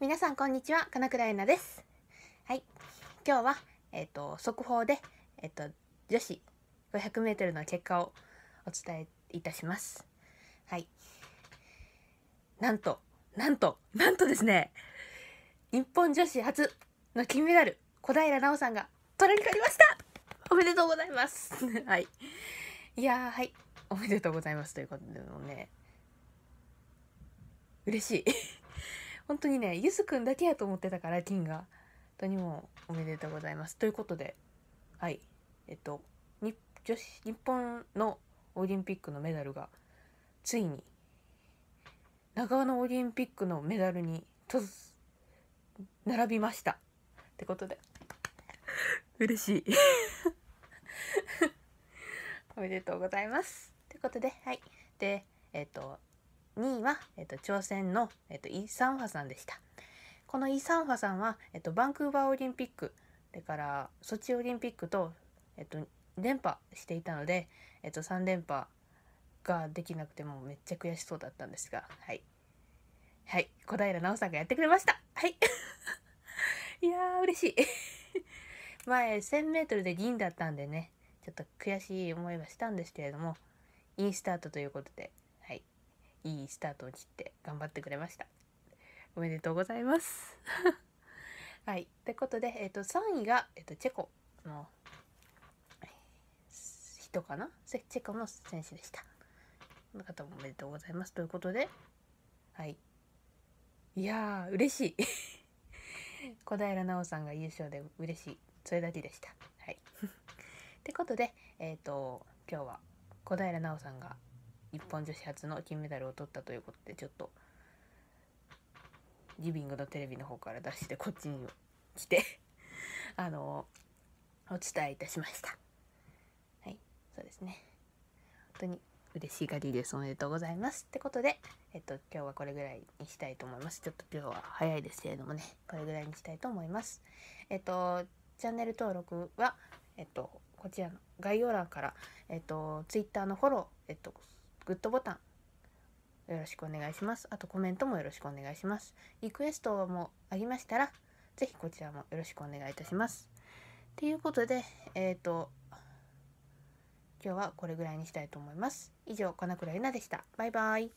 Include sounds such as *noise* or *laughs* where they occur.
皆さんこんにちは金倉恵奈ですはい今日はえっ、ー、と速報でえっ、ー、と女子 500m の結果をお伝えいたしますはいなんとなんとなんとですね日本女子初の金メダル小平奈緒さんが取れにかりましたおめでとうございます *laughs* はいいやはいおめでとうございますということでもね嬉しい本当にねゆずくんだけやと思ってたから金が本当にもおめでとうございますということではいえっとに女子日本のオリンピックのメダルがついに長野オリンピックのメダルにと並びましたってことで嬉しい *laughs* おめでとうございますということではいでえっ、と2位は、えっと、朝鮮の、えっと、イ・サンファさんでした。このイ・サンファさんは、えっと、バンクーバーオリンピックそれからソチオリンピックと、えっと、連覇していたので、えっと、3連覇ができなくてもめっちゃ悔しそうだったんですがはいはい小平奈緒さんがやってくれましたはい *laughs* いやー嬉しい *laughs* 前 1000m で銀だったんでねちょっと悔しい思いはしたんですけれどもインスタートということでいいスタートを切って頑張ってくれましたおめでとうございます *laughs* はいということで、えー、と3位が、えー、とチェコの人かなチェコの選手でしたこの方もおめでとうございますということではいいやー嬉しい *laughs* 小平奈緒さんが優勝で嬉しいそれだけでしたはい *laughs* ってことでえっ、ー、と今日は小平奈緒さんが日本女子初の金メダルを取ったということでちょっとリビングのテレビの方から出してこっちに来て *laughs* あのお伝えいたしましたはいそうですね本当に嬉しい限りですおめでとうございますってことでえっと今日はこれぐらいにしたいと思いますちょっと今日は早いですけれどもねこれぐらいにしたいと思いますえっとチャンネル登録はえっとこちらの概要欄から、えっと、Twitter のフォロー、えっと、グッドボタンよろしくお願いします。あとコメントもよろしくお願いします。リクエストもありましたら、是非こちらもよろしくお願いいたします。ということで、えっ、ー、と、今日はこれぐらいにしたいと思います。以上、金倉ゆなでした。バイバイ。